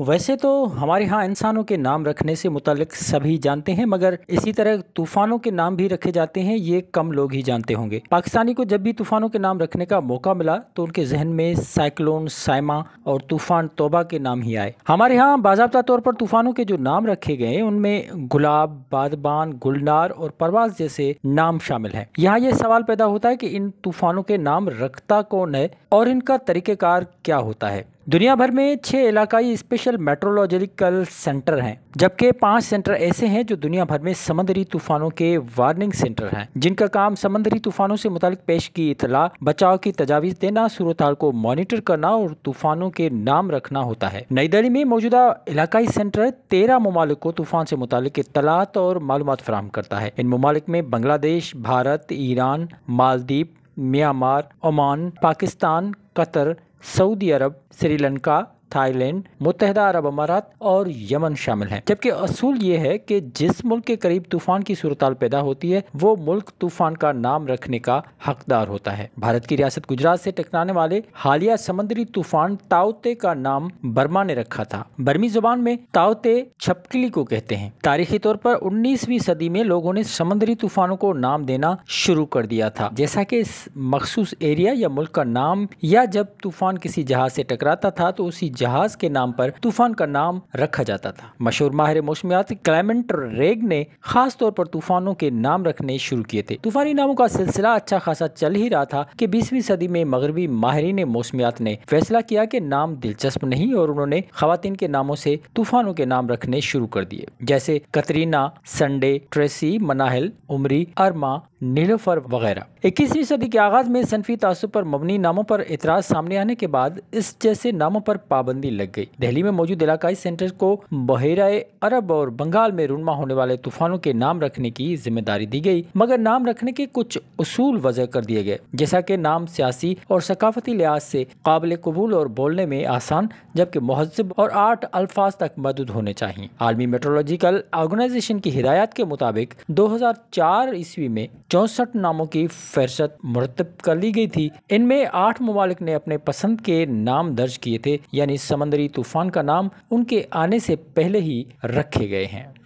वैसे तो हमारे यहाँ इंसानों के नाम रखने से मुतलक सभी जानते हैं मगर इसी तरह तूफानों के नाम भी रखे जाते हैं ये कम लोग ही जानते होंगे पाकिस्तानी को जब भी तूफानों के नाम रखने का मौका मिला तो उनके जहन में साइक्लोन साइमा और तूफान तोबा के नाम ही आए हमारे यहाँ बाबा तौर पर तूफानों के जो नाम रखे गए उनमें गुलाब बादबान गुलनार और परवास जैसे नाम शामिल हैं यहाँ ये सवाल पैदा होता है कि इन तूफानों के नाम रखता कौन है और इनका तरीक़ेकार क्या होता है दुनिया भर में छः इलाकाई स्पेशल मेट्रोलॉजिकल सेंटर हैं जबकि पांच सेंटर ऐसे हैं जो दुनिया भर में समंदरी तूफानों के वार्निंग सेंटर हैं जिनका काम समंदरी तूफानों से मुतल पेश की इतला बचाव की तजावीज़ देना सूरत को मॉनिटर करना और तूफानों के नाम रखना होता है नई दिल्ली में मौजूदा इलाकाई सेंटर तेरह ममालिक को तूफान से मुतल इतलात और मालूम फराहम करता है इन ममालिक में Bangladesh Bharat Iran Maldives Myanmar Oman Pakistan Qatar Saudi Arabia Sri Lanka Thailand मुतहदा अरब अमारात और यमन शामिल हैं जबकि असूल ये है कि जिस मुल्क के करीब तूफान की सूरत पैदा होती है वो मुल्क तूफान का नाम रखने का हकदार होता है भारत की रियासत गुजरात से टकराने वाले हालिया समुद्री तूफान ताउते का नाम बर्मा ने रखा था बर्मी जुबान में ताउते छपकली को कहते हैं तारीखी तौर पर उन्नीसवी सदी में लोगों ने समुद्री तूफानों को नाम देना शुरू कर दिया था जैसा की मखसूस एरिया या मुल्क का नाम या जब तूफान किसी जहाज से टकराता था तो उसी जहाज के नाम पर तूफान का नाम रखा जाता था मशहूर माहिर मौसमियात क्लाइमेंट रेग ने खास तौर पर तूफानों के नाम रखने शुरू किए थे तूफानी नामों का सिलसिला अच्छा खासा चल ही रहा था कि बीसवीं सदी में मगरबी माहरीन मौसमियात ने फैसला किया कि नाम दिलचस्प नहीं और उन्होंने खातन के नामों से तूफानों के नाम रखने शुरू कर दिए जैसे Katrina Sunday Tracy Manahil Umri Arma Nilofar वगैरह इक्कीसवीं सदी के आगाज में सनफी तासुब पर मबनी नामों पर एतराज सामने आने के बाद इस जैसे नामों पर पाबंदी लग गई दिल्ली में मौजूद इलाकाई सेंटर को बहेरा अरब और बंगाल में रूनमा होने वाले तूफानों के नाम रखने की जिम्मेदारी दी गई मगर नाम रखने के कुछ उसूल वजह कर दिए गए जैसा की नाम सियासी और सकाफती लिहाज से काबिल कबूल और बोलने में आसान जबकि महजब और आठ अल्फाज तक मदद होने चाहिए आर्मी मेट्रोलॉजिकल ऑर्गेनाइजेशन की हिदायत के मुताबिक दो हजार चार ईस्वी में चौसठ नामों की फहरस्त मरतब कर ली गई थी इनमें आठ ममालिक ने अपने पसंद के नाम दर्ज किए थे यानी समंदरी तूफान का नाम उनके आने से पहले ही रखे गए हैं